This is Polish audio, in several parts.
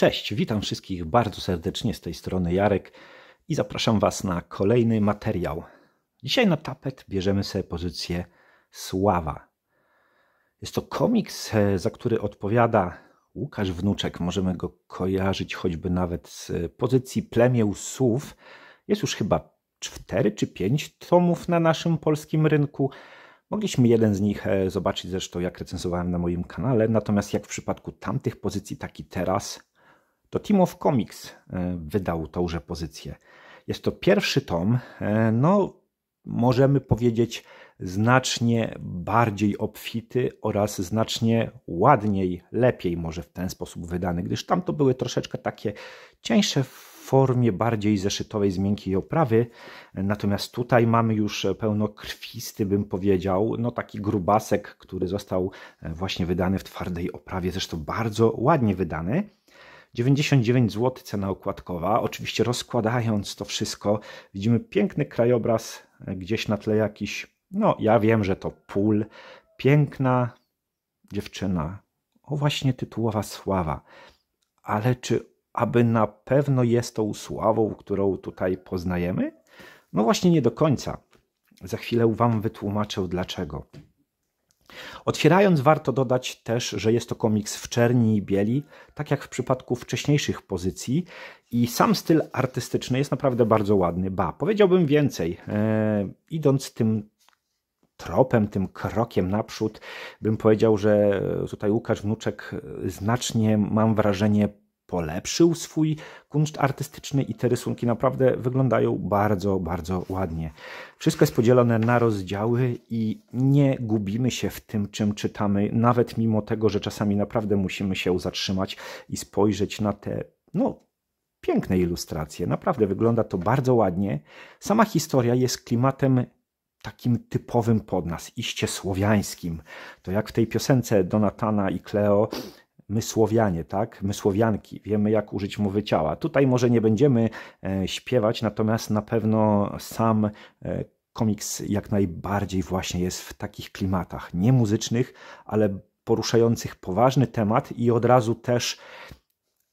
Cześć, witam wszystkich bardzo serdecznie z tej strony Jarek i zapraszam Was na kolejny materiał. Dzisiaj na tapet bierzemy sobie pozycję Sława. Jest to komiks, e, za który odpowiada Łukasz Wnuczek. Możemy go kojarzyć choćby nawet z e, pozycji Plemię Słów. Jest już chyba 4 czy 5 tomów na naszym polskim rynku. Mogliśmy jeden z nich e, zobaczyć zresztą, jak recenzowałem na moim kanale, natomiast jak w przypadku tamtych pozycji, taki teraz to Team of Comics e, wydał tąże pozycję. Jest to pierwszy tom, e, no możemy powiedzieć znacznie bardziej obfity oraz znacznie ładniej, lepiej może w ten sposób wydany, gdyż tam to były troszeczkę takie cieńsze w formie bardziej zeszytowej z miękkiej oprawy, natomiast tutaj mamy już pełnokrwisty, bym powiedział, no taki grubasek, który został e, właśnie wydany w twardej oprawie, zresztą bardzo ładnie wydany. 99 zł cena okładkowa. Oczywiście rozkładając to wszystko, widzimy piękny krajobraz e, gdzieś na tle jakiś, no ja wiem, że to pól. Piękna dziewczyna, o właśnie tytułowa sława. Ale czy aby na pewno jest tą sławą, którą tutaj poznajemy? No właśnie nie do końca. Za chwilę Wam wytłumaczę dlaczego. Otwierając, warto dodać też, że jest to komiks w czerni i bieli, tak jak w przypadku wcześniejszych pozycji, i sam styl artystyczny jest naprawdę bardzo ładny. Ba, powiedziałbym więcej. E, idąc tym tropem, tym krokiem naprzód, bym powiedział, że tutaj Łukasz Wnuczek e, znacznie, mam wrażenie, polepszył swój kunszt artystyczny i te rysunki naprawdę wyglądają bardzo, bardzo ładnie. Wszystko jest podzielone na rozdziały i nie gubimy się w tym, czym czytamy, nawet mimo tego, że czasami naprawdę musimy się zatrzymać i spojrzeć na te, no, piękne ilustracje. Naprawdę wygląda to bardzo ładnie. Sama historia jest klimatem takim typowym pod nas, iście słowiańskim. To jak w tej piosence Donatana i Cleo, my Słowianie, tak? My Słowianki, wiemy jak użyć mowy ciała. Tutaj może nie będziemy e, śpiewać, natomiast na pewno sam e, komiks jak najbardziej właśnie jest w takich klimatach, nie muzycznych, ale poruszających poważny temat i od razu też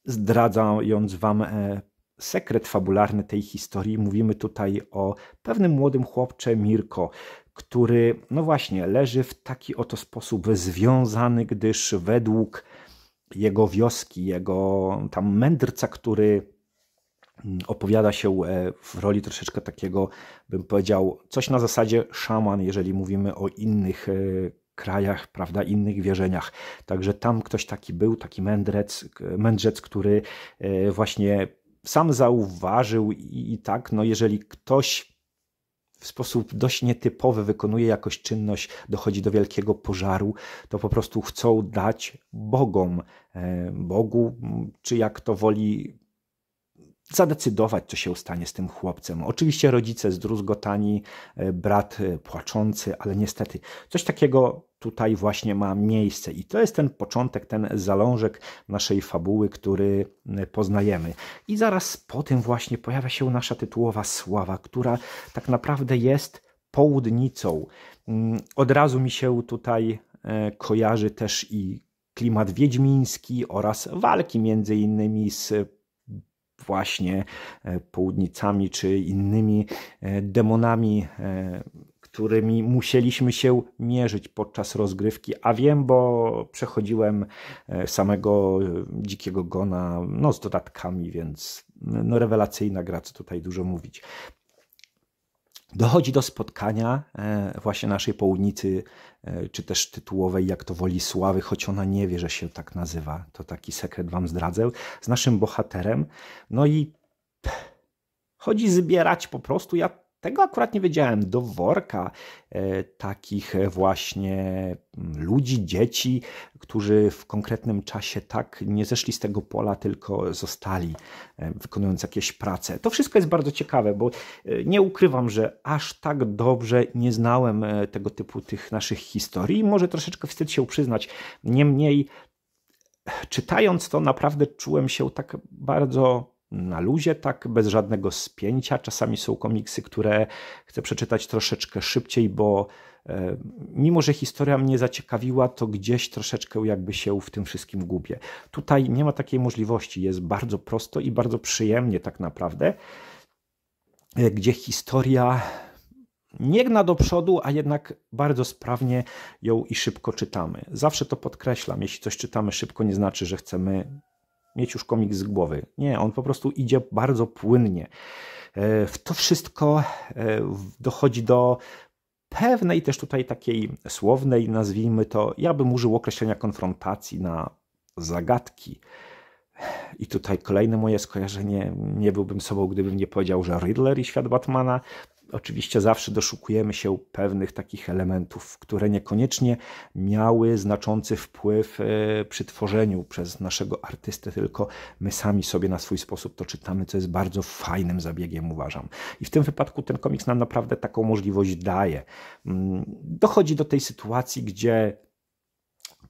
zdradzając wam e, sekret fabularny tej historii, mówimy tutaj o pewnym młodym chłopcze Mirko, który, no właśnie, leży w taki oto sposób związany, gdyż według jego wioski, jego tam mędrca, który mm, opowiada się e, w roli troszeczkę takiego, bym powiedział, coś na zasadzie szaman, jeżeli mówimy o innych e, krajach, prawda, innych wierzeniach. Także tam ktoś taki był, taki mędrec, mędrzec, który e, właśnie sam zauważył i, i tak, no jeżeli ktoś w sposób dość nietypowy wykonuje jakąś czynność, dochodzi do wielkiego pożaru, to po prostu chcą dać Bogom, e, Bogu, czy jak to woli zadecydować, co się stanie z tym chłopcem. Oczywiście rodzice zdruzgotani, e, brat e, płaczący, ale niestety coś takiego tutaj właśnie ma miejsce. I to jest ten początek, ten zalążek naszej fabuły, który e, poznajemy. I zaraz po tym właśnie pojawia się nasza tytułowa sława, która tak naprawdę jest południcą. Mm, od razu mi się tutaj e, kojarzy też i klimat wiedźmiński oraz walki między innymi z właśnie e, południcami czy innymi demonami którymi musieliśmy się mierzyć podczas rozgrywki, a wiem, bo przechodziłem e, samego dzikiego gona no, z dodatkami, więc no, rewelacyjna gra, co tutaj dużo mówić. Dochodzi do spotkania e, właśnie naszej południcy, e, czy też tytułowej, jak to woli sławy, choć ona nie wie, że się tak nazywa. To taki sekret wam zdradzę, z naszym bohaterem. No i chodzi zbierać po prostu. Ja tego akurat nie wiedziałem. Do worka e, takich właśnie mm, ludzi, dzieci, którzy w konkretnym czasie tak nie zeszli z tego pola, tylko zostali e, wykonując jakieś prace. To wszystko jest bardzo ciekawe, bo e, nie ukrywam, że aż tak dobrze nie znałem tego typu tych naszych historii. Może troszeczkę wstyd się przyznać. Niemniej czytając to naprawdę czułem się tak bardzo na luzie, tak bez żadnego spięcia. Czasami są komiksy, które chcę przeczytać troszeczkę szybciej, bo e, mimo, że historia mnie zaciekawiła, to gdzieś troszeczkę jakby się w tym wszystkim gubię. Tutaj nie ma takiej możliwości, jest bardzo prosto i bardzo przyjemnie tak naprawdę, e, gdzie historia nie gna do przodu, a jednak bardzo sprawnie ją i szybko czytamy. Zawsze to podkreślam, jeśli coś czytamy szybko, nie znaczy, że chcemy mieć już komik z głowy. Nie, on po prostu idzie bardzo płynnie. E, w to wszystko e, dochodzi do pewnej też tutaj takiej słownej, nazwijmy to, ja bym użył określenia konfrontacji na zagadki. I tutaj kolejne moje skojarzenie, nie byłbym sobą, gdybym nie powiedział, że Riddler i świat Batmana Oczywiście zawsze doszukujemy się pewnych takich elementów, które niekoniecznie miały znaczący wpływ e, przy tworzeniu przez naszego artystę, tylko my sami sobie na swój sposób to czytamy, co jest bardzo fajnym zabiegiem, uważam. I w tym wypadku ten komiks nam naprawdę taką możliwość daje. Mm, dochodzi do tej sytuacji, gdzie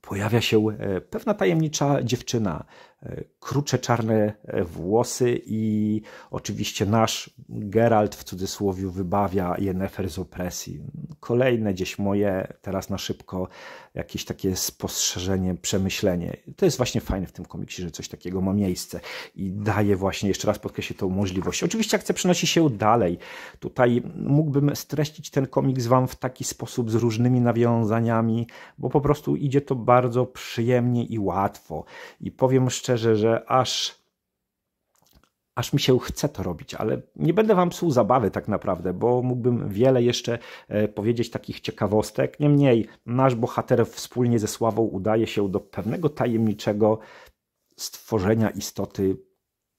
pojawia się e, pewna tajemnicza dziewczyna, krucze czarne e, włosy i oczywiście nasz Geralt w cudzysłowie wybawia Jennefer z opresji. Kolejne gdzieś moje, teraz na szybko, jakieś takie spostrzeżenie, przemyślenie. To jest właśnie fajne w tym komiksie, że coś takiego ma miejsce i daje właśnie, jeszcze raz podkreślę, tą możliwość. Oczywiście akcja przenosi się dalej. Tutaj mógłbym streścić ten komiks Wam w taki sposób z różnymi nawiązaniami, bo po prostu idzie to bardzo przyjemnie i łatwo. I powiem szczerze, szczerze, że aż aż mi się chce to robić, ale nie będę wam psuł zabawy tak naprawdę, bo mógłbym wiele jeszcze e, powiedzieć takich ciekawostek. Niemniej nasz bohater wspólnie ze Sławą udaje się do pewnego tajemniczego stworzenia istoty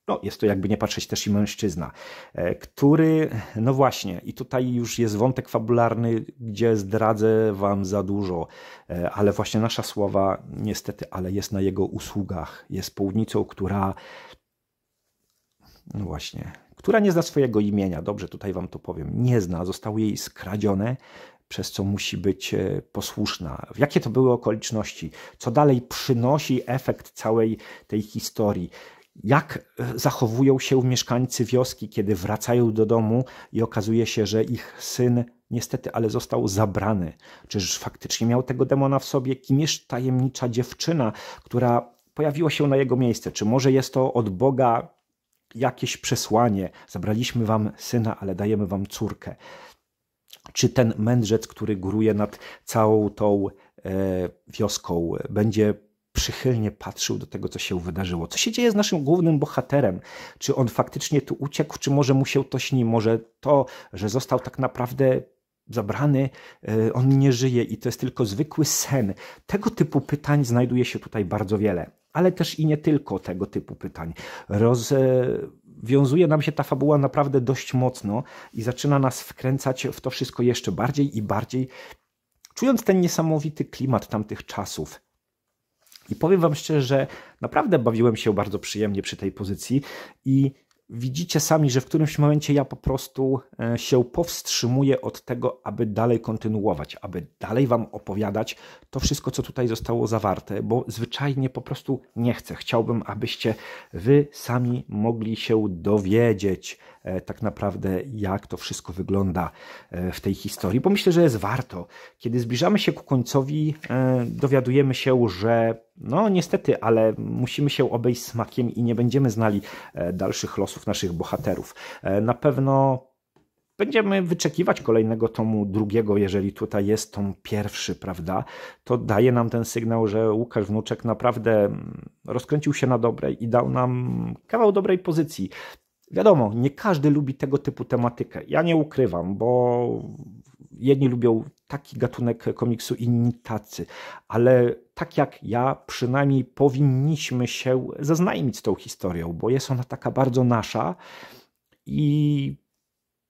no, jest to jakby nie patrzeć też i mężczyzna, e, który, no właśnie, i tutaj już jest wątek fabularny, gdzie zdradzę wam za dużo, e, ale właśnie nasza słowa, niestety, ale jest na jego usługach, jest południcą, która, no właśnie, która nie zna swojego imienia, dobrze, tutaj wam to powiem, nie zna, zostało jej skradzione, przez co musi być e, posłuszna. Jakie to były okoliczności? Co dalej przynosi efekt całej tej historii? jak e, zachowują się mieszkańcy wioski, kiedy wracają do domu i okazuje się, że ich syn niestety, ale został zabrany. Czyż faktycznie miał tego demona w sobie? Kim jest tajemnicza dziewczyna, która pojawiła się na jego miejsce? Czy może jest to od Boga jakieś przesłanie? Zabraliśmy wam syna, ale dajemy wam córkę. Czy ten mędrzec, który góruje nad całą tą e, wioską, będzie przychylnie patrzył do tego, co się wydarzyło. Co się dzieje z naszym głównym bohaterem? Czy on faktycznie tu uciekł, czy może mu się to śni? Może to, że został tak naprawdę zabrany, y, on nie żyje i to jest tylko zwykły sen. Tego typu pytań znajduje się tutaj bardzo wiele, ale też i nie tylko tego typu pytań. Rozwiązuje e, nam się ta fabuła naprawdę dość mocno i zaczyna nas wkręcać w to wszystko jeszcze bardziej i bardziej. Czując ten niesamowity klimat tamtych czasów, i powiem Wam szczerze, że naprawdę bawiłem się bardzo przyjemnie przy tej pozycji i widzicie sami, że w którymś momencie ja po prostu e, się powstrzymuję od tego, aby dalej kontynuować, aby dalej Wam opowiadać to wszystko, co tutaj zostało zawarte, bo zwyczajnie po prostu nie chcę. Chciałbym, abyście Wy sami mogli się dowiedzieć E, tak naprawdę, jak to wszystko wygląda e, w tej historii, bo myślę, że jest warto. Kiedy zbliżamy się ku końcowi, e, dowiadujemy się, że no niestety, ale musimy się obejść smakiem i nie będziemy znali dalszych losów naszych bohaterów. Na pewno będziemy wyczekiwać kolejnego tomu drugiego, jeżeli tutaj jest tom pierwszy, prawda? To daje nam ten sygnał, że Łukasz Wnuczek naprawdę mm, rozkręcił się na dobre i dał nam kawał dobrej pozycji. Wiadomo, nie każdy lubi tego typu tematykę. Ja nie ukrywam, bo jedni lubią taki gatunek komiksu, inni tacy, ale tak jak ja, przynajmniej powinniśmy się zaznajmić z tą historią, bo jest ona taka bardzo nasza i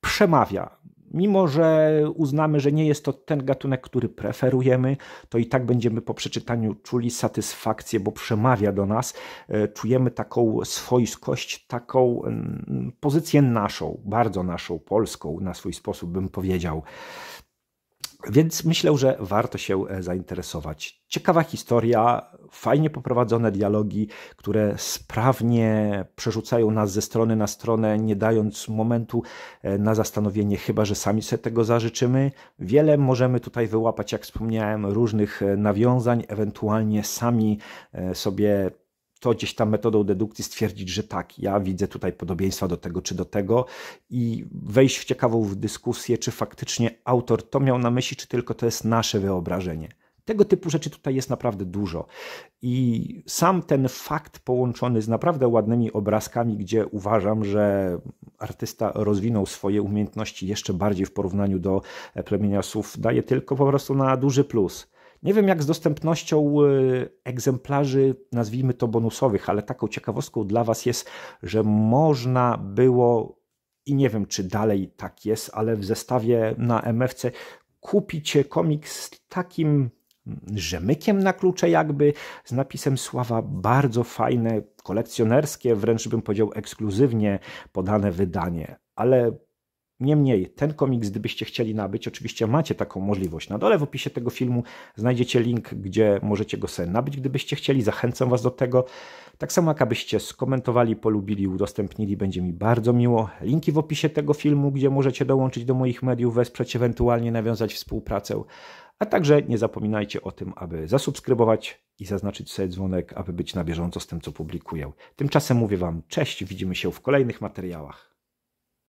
przemawia Mimo, że uznamy, że nie jest to ten gatunek, który preferujemy, to i tak będziemy po przeczytaniu czuli satysfakcję, bo przemawia do nas. E, czujemy taką swojskość, taką mm, pozycję naszą, bardzo naszą, polską, na swój sposób bym powiedział. Więc myślę, że warto się e, zainteresować. Ciekawa historia, fajnie poprowadzone dialogi, które sprawnie przerzucają nas ze strony na stronę, nie dając momentu e, na zastanowienie, chyba że sami sobie tego zażyczymy. Wiele możemy tutaj wyłapać, jak wspomniałem, różnych e, nawiązań, ewentualnie sami sobie to gdzieś tam metodą dedukcji stwierdzić, że tak, ja widzę tutaj podobieństwa do tego czy do tego i wejść w ciekawą dyskusję, czy faktycznie autor to miał na myśli, czy tylko to jest nasze wyobrażenie. Tego typu rzeczy tutaj jest naprawdę dużo. I sam ten fakt połączony z naprawdę ładnymi obrazkami, gdzie uważam, że artysta rozwinął swoje umiejętności jeszcze bardziej w porównaniu do e, słów, daje tylko po prostu na duży plus. Nie wiem jak z dostępnością y, egzemplarzy, nazwijmy to bonusowych, ale taką ciekawostką dla Was jest, że można było i nie wiem czy dalej tak jest, ale w zestawie na MFC kupić komiks z takim rzemykiem na klucze jakby, z napisem Sława, bardzo fajne, kolekcjonerskie, wręcz bym powiedział ekskluzywnie podane wydanie, ale Niemniej, ten komiks, gdybyście chcieli nabyć, oczywiście macie taką możliwość. Na dole w opisie tego filmu znajdziecie link, gdzie możecie go sobie nabyć, gdybyście chcieli. Zachęcam Was do tego. Tak samo jak abyście skomentowali, polubili, udostępnili, będzie mi bardzo miło. Linki w opisie tego filmu, gdzie możecie dołączyć do moich mediów, wesprzeć, ewentualnie nawiązać współpracę. A także nie zapominajcie o tym, aby zasubskrybować i zaznaczyć sobie dzwonek, aby być na bieżąco z tym, co publikuję. Tymczasem mówię Wam cześć, widzimy się w kolejnych materiałach.